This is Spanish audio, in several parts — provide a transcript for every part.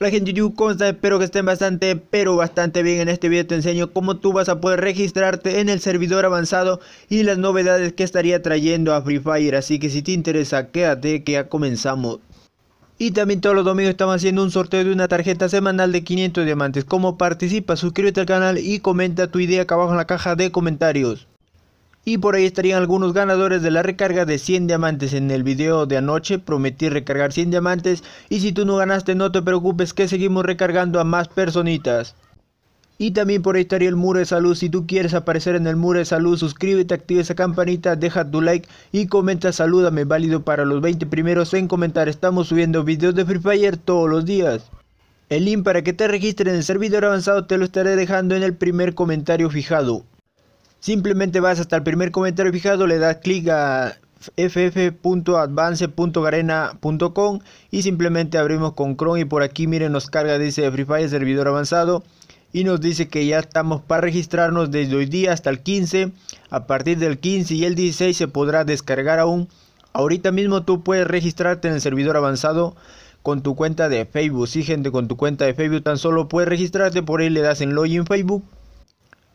Hola gente YouTube, ¿cómo Espero que estén bastante, pero bastante bien. En este video te enseño cómo tú vas a poder registrarte en el servidor avanzado y las novedades que estaría trayendo a Free Fire. Así que si te interesa, quédate que ya comenzamos. Y también todos los domingos estamos haciendo un sorteo de una tarjeta semanal de 500 diamantes. ¿Cómo participas? Suscríbete al canal y comenta tu idea acá abajo en la caja de comentarios. Y por ahí estarían algunos ganadores de la recarga de 100 diamantes. En el video de anoche prometí recargar 100 diamantes. Y si tú no ganaste no te preocupes que seguimos recargando a más personitas. Y también por ahí estaría el muro de salud. Si tú quieres aparecer en el muro de salud, suscríbete, activa esa campanita, deja tu like y comenta salúdame. Válido para los 20 primeros en comentar. Estamos subiendo videos de Free Fire todos los días. El link para que te registres en el servidor avanzado te lo estaré dejando en el primer comentario fijado. Simplemente vas hasta el primer comentario fijado, le das clic a ff.advance.garena.com y simplemente abrimos con Chrome y por aquí miren nos carga dice Free Fire servidor avanzado y nos dice que ya estamos para registrarnos desde hoy día hasta el 15 a partir del 15 y el 16 se podrá descargar aún ahorita mismo tú puedes registrarte en el servidor avanzado con tu cuenta de Facebook Si gente con tu cuenta de Facebook tan solo puedes registrarte por ahí le das en login Facebook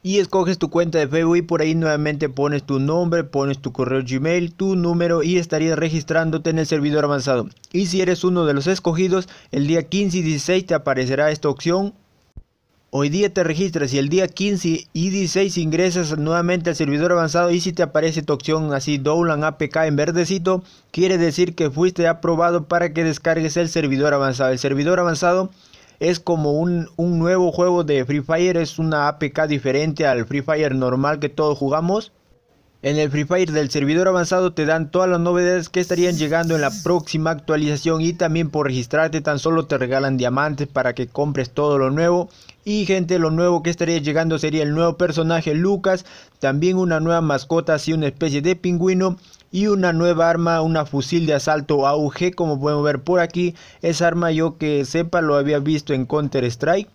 y escoges tu cuenta de Facebook y por ahí nuevamente pones tu nombre, pones tu correo Gmail, tu número y estarías registrándote en el servidor avanzado. Y si eres uno de los escogidos, el día 15 y 16 te aparecerá esta opción. Hoy día te registras y el día 15 y 16 ingresas nuevamente al servidor avanzado y si te aparece tu opción así Download APK en verdecito, quiere decir que fuiste aprobado para que descargues el servidor avanzado. El servidor avanzado es como un, nuevo juego de Free Fire, es una APK diferente al Free Fire normal que todos jugamos. En el Free Fire del servidor avanzado te dan todas las novedades que estarían llegando en la próxima actualización y también por registrarte tan solo te regalan diamantes para que compres todo lo nuevo y gente, lo nuevo que estaría llegando sería el nuevo personaje Lucas, también una nueva mascota, así una especie de pingüino y una nueva arma, una fusil de asalto AUG como podemos ver por aquí. Esa arma yo que sepa lo había visto en Counter Strike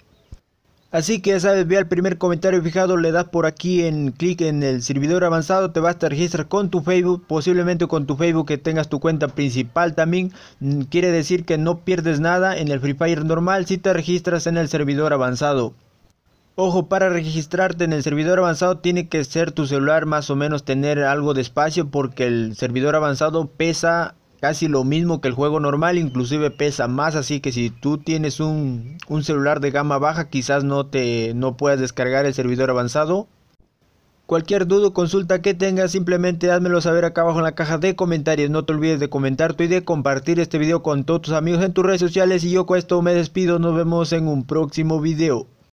Así que ya sabes, ve al primer comentario fijado, le das por aquí en clic en el servidor avanzado, te vas, a registrar con tu Facebook, posiblemente con tu Facebook que tengas tu cuenta principal también. Mm, quiere decir que no pierdes nada en el Free Fire normal si te registras en el servidor avanzado. Ojo, para registrarte en el servidor avanzado tiene que ser tu celular más o menos tener algo de espacio porque el servidor avanzado pesa casi lo mismo que el juego normal, inclusive pesa más, así que si tú tienes un, celular de gama baja, quizás no te puedas descargar el servidor avanzado. Cualquier duda o consulta que tengas, simplemente házmelo saber acá abajo en la caja de comentarios. No te olvides de comentar tu y de compartir este video con todos tus amigos en tus redes sociales. Y yo con esto me despido. Nos vemos en un próximo video.